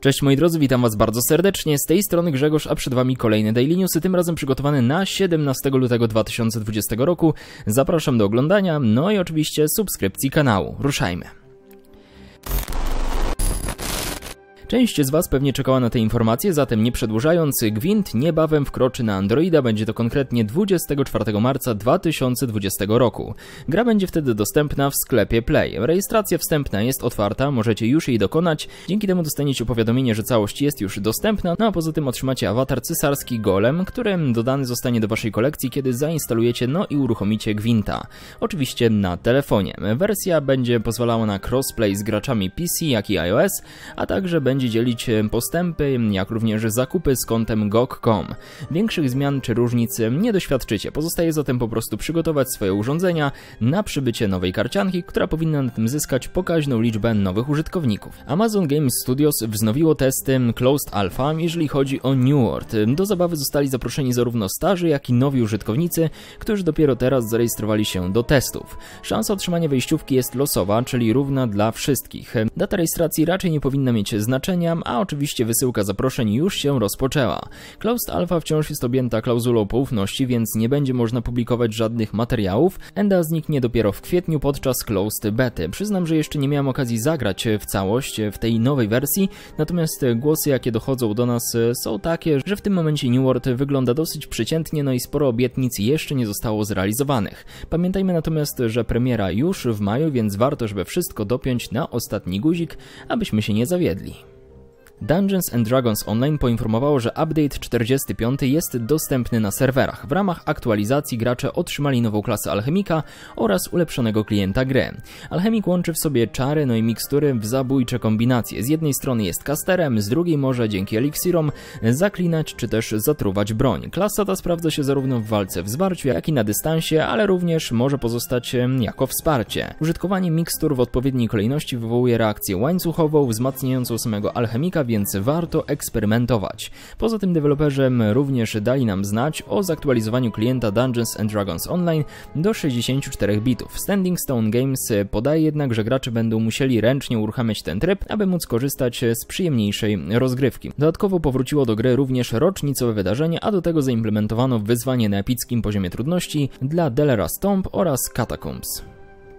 Cześć moi drodzy, witam was bardzo serdecznie, z tej strony Grzegorz, a przed wami kolejny Daily Newsy, tym razem przygotowany na 17 lutego 2020 roku. Zapraszam do oglądania, no i oczywiście subskrypcji kanału. Ruszajmy! Część z Was pewnie czekała na te informacje, zatem nie przedłużając, Gwint niebawem wkroczy na Androida, będzie to konkretnie 24 marca 2020 roku. Gra będzie wtedy dostępna w sklepie Play. Rejestracja wstępna jest otwarta, możecie już jej dokonać, dzięki temu dostaniecie powiadomienie, że całość jest już dostępna, no a poza tym otrzymacie awatar cesarski Golem, którym dodany zostanie do Waszej kolekcji, kiedy zainstalujecie no i uruchomicie Gwinta. Oczywiście na telefonie. Wersja będzie pozwalała na crossplay z graczami PC, jak i iOS, a także będzie będzie dzielić postępy, jak również zakupy z kontem GOG.com. Większych zmian czy różnic nie doświadczycie, pozostaje zatem po prostu przygotować swoje urządzenia na przybycie nowej karcianki, która powinna na tym zyskać pokaźną liczbę nowych użytkowników. Amazon Games Studios wznowiło testy Closed Alpha, jeżeli chodzi o New World. Do zabawy zostali zaproszeni zarówno starzy, jak i nowi użytkownicy, którzy dopiero teraz zarejestrowali się do testów. Szansa otrzymania wejściówki jest losowa, czyli równa dla wszystkich. Data rejestracji raczej nie powinna mieć znaczenia, a oczywiście wysyłka zaproszeń już się rozpoczęła. Closed Alpha wciąż jest objęta klauzulą poufności, więc nie będzie można publikować żadnych materiałów. Enda zniknie dopiero w kwietniu podczas Closed Bety. Przyznam, że jeszcze nie miałem okazji zagrać w całość w tej nowej wersji, natomiast głosy jakie dochodzą do nas są takie, że w tym momencie New World wygląda dosyć przeciętnie, no i sporo obietnic jeszcze nie zostało zrealizowanych. Pamiętajmy natomiast, że premiera już w maju, więc warto, żeby wszystko dopiąć na ostatni guzik, abyśmy się nie zawiedli. Dungeons and Dragons Online poinformowało, że update 45 jest dostępny na serwerach. W ramach aktualizacji gracze otrzymali nową klasę alchemika oraz ulepszonego klienta gry. Alchemik łączy w sobie czary, no i mikstury w zabójcze kombinacje. Z jednej strony jest kasterem, z drugiej może dzięki eliksirom zaklinać czy też zatruwać broń. Klasa ta sprawdza się zarówno w walce w zwarciu, jak i na dystansie, ale również może pozostać jako wsparcie. Użytkowanie mikstur w odpowiedniej kolejności wywołuje reakcję łańcuchową, wzmacniającą samego alchemika więc warto eksperymentować. Poza tym deweloperzy również dali nam znać o zaktualizowaniu klienta Dungeons Dragons Online do 64 bitów. Standing Stone Games podaje jednak, że gracze będą musieli ręcznie uruchamiać ten tryb, aby móc korzystać z przyjemniejszej rozgrywki. Dodatkowo powróciło do gry również rocznicowe wydarzenie, a do tego zaimplementowano wyzwanie na epickim poziomie trudności dla Delera Stomp oraz Catacombs.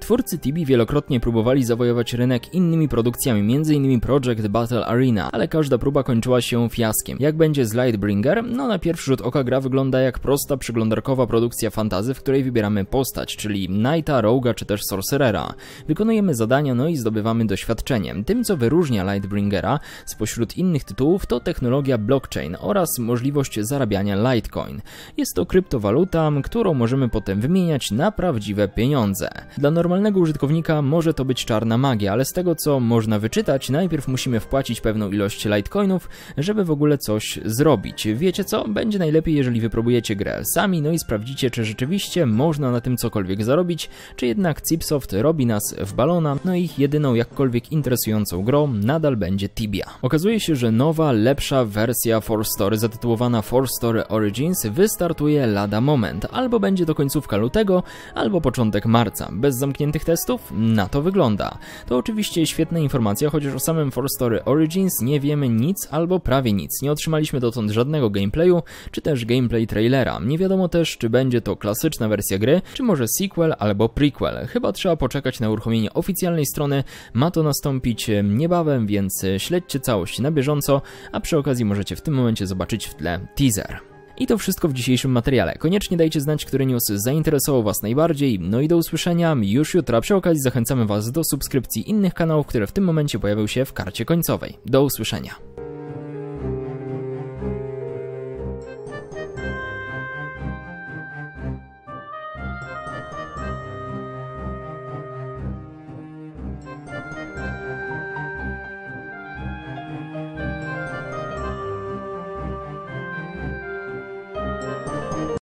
Twórcy Tibi wielokrotnie próbowali zawojować rynek innymi produkcjami, m.in. Project Battle Arena, ale każda próba kończyła się fiaskiem. Jak będzie z Lightbringer? No na pierwszy rzut oka gra wygląda jak prosta przyglądarkowa produkcja fantazy, w której wybieramy postać, czyli Knighta, Roga czy też Sorcerera. Wykonujemy zadania, no i zdobywamy doświadczenie. Tym, co wyróżnia Lightbringera spośród innych tytułów, to technologia blockchain oraz możliwość zarabiania Litecoin. Jest to kryptowaluta, którą możemy potem wymieniać na prawdziwe pieniądze. Dla normalnych normalnego użytkownika może to być czarna magia, ale z tego co można wyczytać, najpierw musimy wpłacić pewną ilość litecoinów, żeby w ogóle coś zrobić. Wiecie co? Będzie najlepiej, jeżeli wypróbujecie grę sami, no i sprawdzicie, czy rzeczywiście można na tym cokolwiek zarobić, czy jednak Cipsoft robi nas w balona, no i jedyną jakkolwiek interesującą grą nadal będzie Tibia. Okazuje się, że nowa, lepsza wersja Forstory zatytułowana Forstory Origins wystartuje lada moment, albo będzie to końcówka lutego, albo początek marca, bez zamknięcia zamkniętych testów? Na to wygląda. To oczywiście świetna informacja, chociaż o samym Four Story Origins nie wiemy nic albo prawie nic. Nie otrzymaliśmy dotąd żadnego gameplayu, czy też gameplay trailera. Nie wiadomo też, czy będzie to klasyczna wersja gry, czy może sequel albo prequel. Chyba trzeba poczekać na uruchomienie oficjalnej strony, ma to nastąpić niebawem, więc śledźcie całość na bieżąco, a przy okazji możecie w tym momencie zobaczyć w tle teaser. I to wszystko w dzisiejszym materiale. Koniecznie dajcie znać, który news zainteresował Was najbardziej. No i do usłyszenia już jutro. Przy okazji zachęcamy Was do subskrypcji innych kanałów, które w tym momencie pojawią się w karcie końcowej. Do usłyszenia.